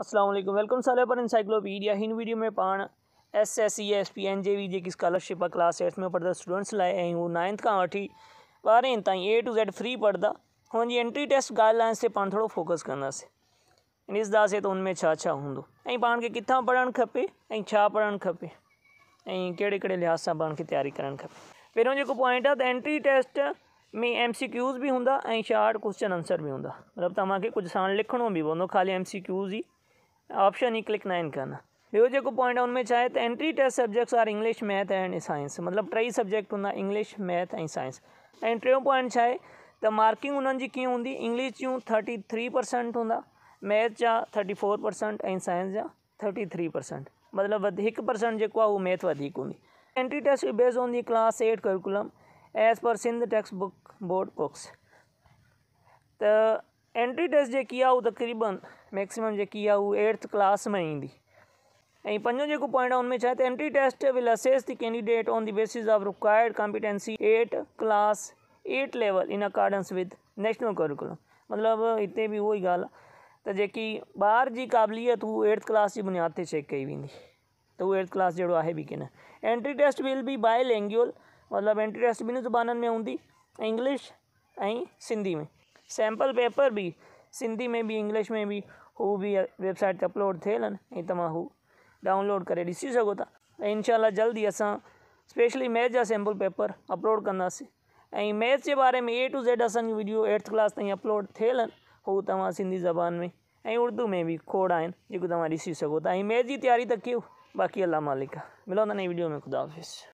Aslam welcome साल पर encyclopedia Hind video में पा S S C e, S P N J V G scholarship class eighth में पढ़ता स्टूडेंट्स लाए वो हू नाइंथ का वी बारह तीन ए टू ज़ेड फ्री पढ़ंदा जी एंट्री टेस्ट गाइडलाइंस से पा थोड़ा फोकस कंदासीं ॾिसंदासीं त तो उनमें छा छा हूंदो ऐं खे खपे ऐं खपे कड़े कड़े लिहाज़ से पाण खे तयारी करणु खपे जो पॉइंट आहे एंट्री टेस्ट में एम सी क्यूज़ भी होंगे शार्ट क्वेश्चन आंसर भी होंगे मतलब तक कुछ साण लिखण भी पवंदो ख़ाली एम सी क्यूज़ ही ऑप्शन ही क्लिक नाइन करना योजे को पॉइंट आउट में चाहे तो entry test subjects are English math and science मतलब टई सब्जेक्ट हूँ इंग्लिश मैथ ऐं साइंस ऐं टियों पॉइंट छा आहे मार्किंग उन्हनि जी कीअं इंग्लिश जूं थर्टी थ्री परसेंट हूँ मैथ जा थर्टी फोर परसेंट ऐं साइंस जा थर्टी थ्री परसेंट मतलब एक परसेंट जो आहे मैथ वधीक हूंदी entry test base on the class eight curriculum as per Sindh text book board books त एंट्री टेस्ट जी किया तक़रीबन मैक्सिमम जी एट्थ क्लास में इंदी ऐं पंजो जो पॉइंट आहे उनमें entry test will assess the candidate on the basis of required competency at class eight level in accordance with national curriculum मतलब इतने भी वही गाल ॻाल्हि आहे त क़ाबिलियत वो एट्थ क्लास की बुनियाद से चेक कई वी तो वो एट्थ क्लास जो है भी कि न entry test will be bilingual मतलब एंट्री टेस्ट बिन्हीं जुबान में होंगी इंग्लिश ऐं सिंधी में सैम्पल पेपर भी सिंधी में भी इंग्लिश में भी हू भी वेबसाइट अपलोड थियल आहिनि ऐं हू डाउनलोड कर ॾिसी सघो था ऐं इनशाला जल्दी असां स्पेशली मैथ जा सैम्पल पेपर अपलोड कंदासीं ऐं मैथ्स जे बारे में ए टू ज़ेड असांजी वीडियो एट्थ क्लास ताईं अपलोड थियल आहिनि हू तव्हां सिंधी ज़बान में ऐं उर्दू में बि खोड़ आहिनि जेको तव्हां ॾिसी सघो था ऐं मैथ जी तयारी त कयो बाक़ी अला मालिक मिलंदा नई वीडियो में ख़ुदा हाफ़िज़